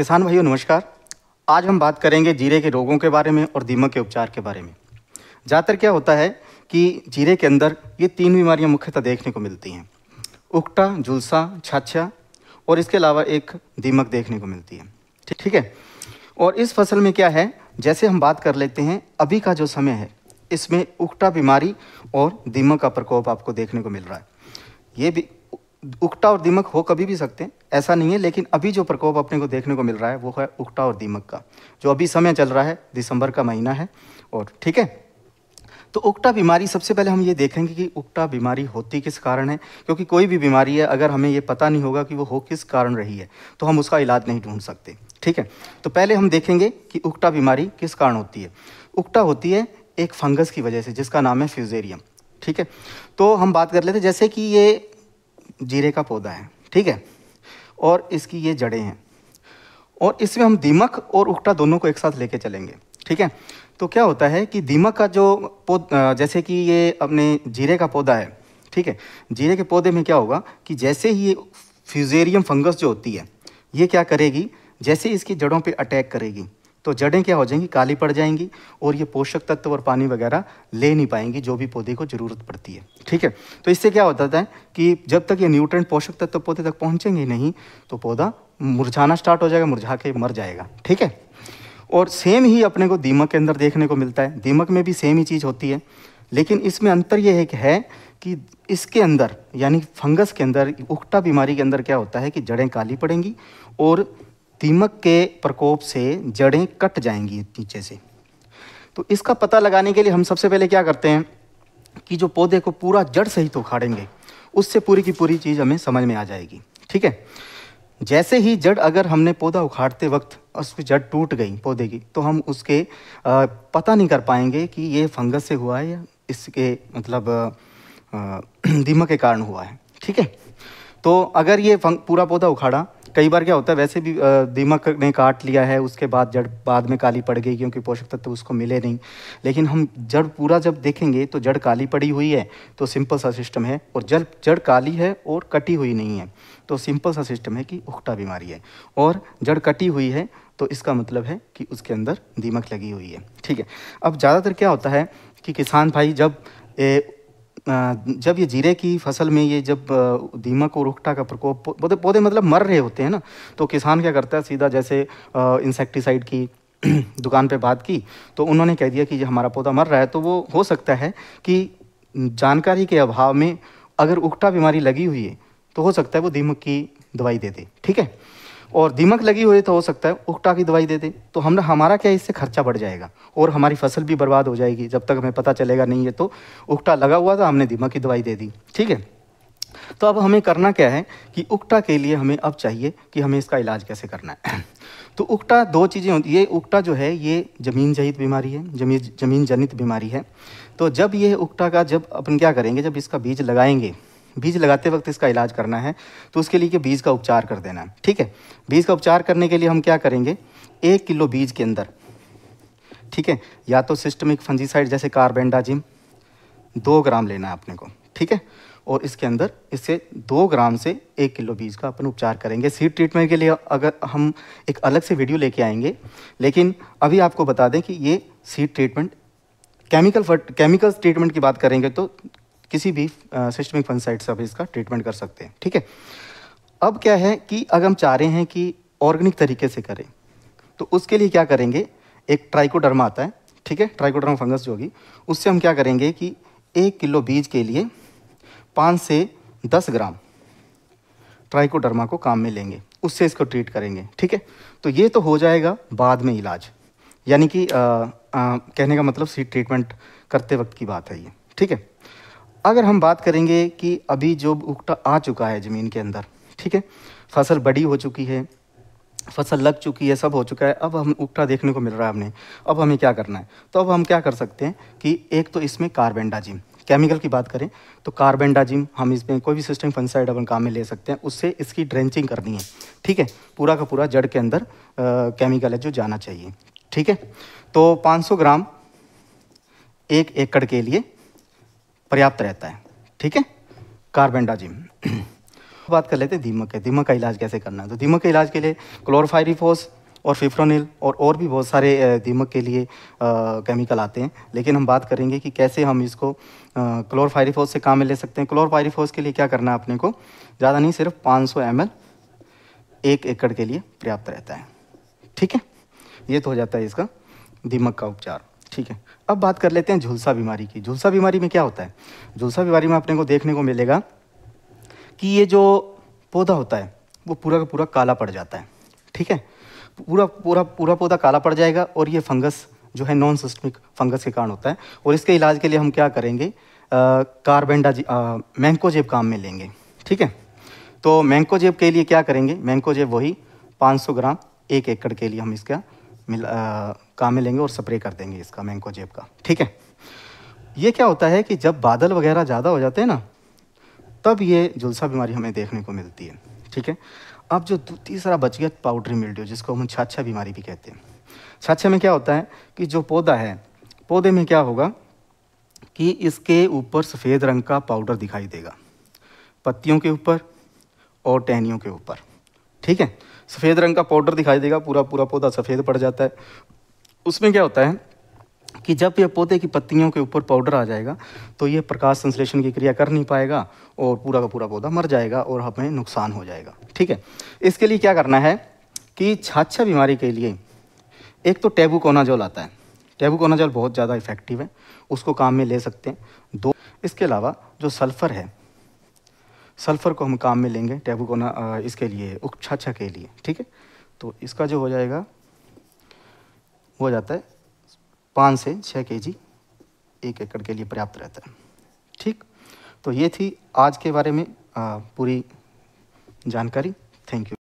किसान भाइयों नमस्कार आज हम बात करेंगे जीरे के रोगों के बारे में और दीमक के उपचार के बारे में ज़्यादातर क्या होता है कि जीरे के अंदर ये तीन बीमारियां मुख्यतः देखने को मिलती हैं उकटा झुलसा छाछा और इसके अलावा एक दीमक देखने को मिलती है ठीक है और इस फसल में क्या है जैसे हम बात कर लेते हैं अभी का जो समय है इसमें उकटा बीमारी और दीमक का प्रकोप आपको देखने को मिल रहा है ये भी उकटा और दीमक हो कभी भी सकते हैं ऐसा नहीं है लेकिन अभी जो प्रकोप अपने को देखने को मिल रहा है वो है उकटा और दीमक का जो अभी समय चल रहा है दिसंबर का महीना है और ठीक है तो उकटा बीमारी सबसे पहले हम ये देखेंगे कि उकटा बीमारी होती किस कारण है क्योंकि कोई भी बीमारी है अगर हमें ये पता नहीं होगा कि वो हो किस कारण रही है तो हम उसका इलाज नहीं ढूंढ सकते ठीक है तो पहले हम देखेंगे कि उकटा बीमारी किस कारण होती है उकटा होती है एक फंगस की वजह से जिसका नाम है फ्यूजेरियम ठीक है तो हम बात कर लेते हैं जैसे कि ये जीरे का पौधा है ठीक है और इसकी ये जड़ें हैं और इसमें हम दीमक और उकटा दोनों को एक साथ लेके चलेंगे ठीक है तो क्या होता है कि दीमक का जो पौध जैसे कि ये अपने जीरे का पौधा है ठीक है जीरे के पौधे में क्या होगा कि जैसे ही ये फ्यूजेरियम फंगस जो होती है ये क्या करेगी जैसे इसकी जड़ों पे अटैक करेगी तो जड़ें क्या हो जाएंगी काली पड़ जाएंगी और ये पोषक तत्व और पानी वगैरह ले नहीं पाएंगी जो भी पौधे को ज़रूरत पड़ती है ठीक है तो इससे क्या होता है कि जब तक ये न्यूट्रेंट पोषक तत्व पौधे तक पहुँचेंगे नहीं तो पौधा मुरझाना स्टार्ट हो जाएगा मुरझा के मर जाएगा ठीक है और सेम ही अपने को दीमक के अंदर देखने को मिलता है दीमक में भी सेम ही चीज़ होती है लेकिन इसमें अंतर यह एक है कि इसके अंदर यानी फंगस के अंदर उकटा बीमारी के अंदर क्या होता है कि जड़ें काली पड़ेंगी और दीमक के प्रकोप से जड़ें कट जाएंगी नीचे से तो इसका पता लगाने के लिए हम सबसे पहले क्या करते हैं कि जो पौधे को पूरा जड़ सहित तो उखाड़ेंगे उससे पूरी की पूरी चीज़ हमें समझ में आ जाएगी ठीक है जैसे ही जड़ अगर हमने पौधा उखाड़ते वक्त उसकी जड़ टूट गई पौधे की तो हम उसके पता नहीं कर पाएंगे कि ये फंगस से हुआ है या इसके मतलब दीमक के कारण हुआ है ठीक है तो अगर ये पूरा पौधा उखाड़ा कई बार क्या होता है वैसे भी दीमक ने काट लिया है उसके बाद जड़ बाद में काली पड़ गई क्योंकि पोषक तत्व उसको मिले नहीं लेकिन हम जड़ पूरा जब देखेंगे तो जड़ काली पड़ी हुई है तो सिंपल सा सिस्टम है और जल जड़ काली है और कटी हुई नहीं है तो सिंपल सा सिस्टम है कि उखटा बीमारी है और जड़ कटी हुई है तो इसका मतलब है कि उसके अंदर दीमक लगी हुई है ठीक है अब ज़्यादातर क्या होता है कि किसान भाई जब ए, जब ये जीरे की फसल में ये जब दीमक और उखटा का प्रकोप पौधे पौधे मतलब मर रहे होते हैं ना तो किसान क्या करता है सीधा जैसे इंसेक्टिसाइड की दुकान पे बात की तो उन्होंने कह दिया कि ये हमारा पौधा मर रहा है तो वो हो सकता है कि जानकारी के अभाव में अगर उखटा बीमारी लगी हुई है तो हो सकता है वो दीमक की दवाई दे दे ठीक है और दीमक लगी हुई तो हो सकता है उकटा की दवाई दे दें तो हम हमारा क्या इससे खर्चा बढ़ जाएगा और हमारी फसल भी बर्बाद हो जाएगी जब तक हमें पता चलेगा नहीं है तो उकटा लगा हुआ था हमने दीमक की दवाई दे दी ठीक है तो अब हमें करना क्या है कि उकटा के लिए हमें अब चाहिए कि हमें इसका इलाज कैसे करना है तो उकटा दो चीज़ें होती ये उकटा जो है ये ज़मीन जहित बीमारी है जमीन जमीन जनित बीमारी है तो जब ये उकटा का जब अपन क्या करेंगे जब इसका बीज लगाएंगे बीज लगाते वक्त इसका इलाज करना है तो उसके लिए कि बीज का उपचार कर देना है ठीक है बीज का उपचार करने के लिए हम क्या करेंगे एक किलो बीज के अंदर ठीक है या तो सिस्टमिक फंजीसाइड जैसे कार्बेंडाजिम दो ग्राम लेना है अपने को ठीक है और इसके अंदर इससे दो ग्राम से एक किलो बीज का अपन उपचार करेंगे सीड ट्रीटमेंट के लिए अगर हम एक अलग से वीडियो लेके आएंगे लेकिन अभी आपको बता दें कि ये सीड ट्रीटमेंट केमिकल फर्ट केमिकल ट्रीटमेंट की बात करेंगे तो किसी भी सिस्टमिक फंसाइट से इसका ट्रीटमेंट कर सकते हैं ठीक है अब क्या है कि अगर हम चाह रहे हैं कि ऑर्गेनिक तरीके से करें तो उसके लिए क्या करेंगे एक ट्राइकोडर्मा आता है ठीक है ट्राइकोडर्मा फंगस जो होगी उससे हम क्या करेंगे कि एक किलो बीज के लिए पाँच से दस ग्राम ट्राइकोडर्मा को काम में लेंगे उससे इसको ट्रीट करेंगे ठीक है तो ये तो हो जाएगा बाद में इलाज यानी कि आ, आ, कहने का मतलब सी ट्रीटमेंट करते वक्त की बात है ये ठीक है अगर हम बात करेंगे कि अभी जो उगटा आ चुका है ज़मीन के अंदर ठीक है फसल बड़ी हो चुकी है फसल लग चुकी है सब हो चुका है अब हम उगटा देखने को मिल रहा है हमने अब हमें क्या करना है तो अब हम क्या कर सकते हैं कि एक तो इसमें कार्बेंडाजिम केमिकल की बात करें तो कार्बेंडाजिम हम इसमें कोई भी सिस्टम फंसाइड अपन काम में ले सकते हैं उससे इसकी ड्रेंचिंग करनी है ठीक है पूरा का पूरा जड़ के अंदर केमिकल है जो जाना चाहिए ठीक है तो पाँच ग्राम एक एकड़ के लिए पर्याप्त रहता है ठीक है कार्बेंडाजिम बात कर लेते हैं दीमक के दीमक का इलाज कैसे करना है तो दीमक के इलाज के लिए क्लोरोफायरिफोस और फिफ्रोनिल और और भी बहुत सारे दीमक के लिए केमिकल आते हैं लेकिन हम बात करेंगे कि कैसे हम इसको क्लोरोफायरिफोस से काम में ले सकते हैं क्लोरोफायरिफोस के लिए क्या करना है अपने को ज़्यादा नहीं सिर्फ 500 सौ एक एकड़ के लिए पर्याप्त रहता है ठीक है ये तो हो जाता है इसका दीमक का उपचार ठीक है अब बात कर लेते हैं झुलसा बीमारी की झुलसा बीमारी में क्या होता है झुलसा बीमारी में अपने को देखने को मिलेगा कि ये जो पौधा होता है वो पूरा का पूरा काला पड़ जाता है ठीक है पूरा पूरा पूरा पौधा काला पड़ जाएगा और ये फंगस जो है नॉन सिस्टमिक फंगस के कारण होता है और इसके इलाज के लिए हम क्या करेंगे कार्बेंडा मैंकोजेब काम में लेंगे ठीक है तो मैंकोजेब के लिए क्या करेंगे मैंकोजेब वही 500 ग्राम एक एकड़ के लिए हम इसका मिल आ, काम में लेंगे और स्प्रे कर देंगे इसका मैंगो जेब का ठीक है ये क्या होता है कि जब बादल वगैरह ज़्यादा हो जाते हैं ना तब ये जुलसा बीमारी हमें देखने को मिलती है ठीक है अब जो तीसरा बच गया पाउडरी मिल्ड्यू जिसको हम छाछा बीमारी भी कहते हैं छाछा में क्या होता है कि जो पौधा है पौधे में क्या होगा कि इसके ऊपर सफ़ेद रंग का पाउडर दिखाई देगा पत्तियों के ऊपर और टहनियों के ऊपर ठीक है सफ़ेद रंग का पाउडर दिखाई देगा पूरा पूरा पौधा सफ़ेद पड़ जाता है उसमें क्या होता है कि जब यह पौधे की पत्तियों के ऊपर पाउडर आ जाएगा तो यह प्रकाश संश्लेषण की क्रिया कर नहीं पाएगा और पूरा का पूरा पौधा मर जाएगा और हमें नुकसान हो जाएगा ठीक है इसके लिए क्या करना है कि छाछा बीमारी के लिए एक तो टेबू कोनाजोल आता है कोनाजोल बहुत ज़्यादा इफेक्टिव है उसको काम में ले सकते हैं दो इसके अलावा जो सल्फ़र है सल्फ़र को हम काम में लेंगे ना इसके लिए उच्छा के लिए ठीक है तो इसका जो हो जाएगा वो हो जाता है पाँच से छः के जी एक एकड़ के लिए पर्याप्त रहता है ठीक तो ये थी आज के बारे में आ, पूरी जानकारी थैंक यू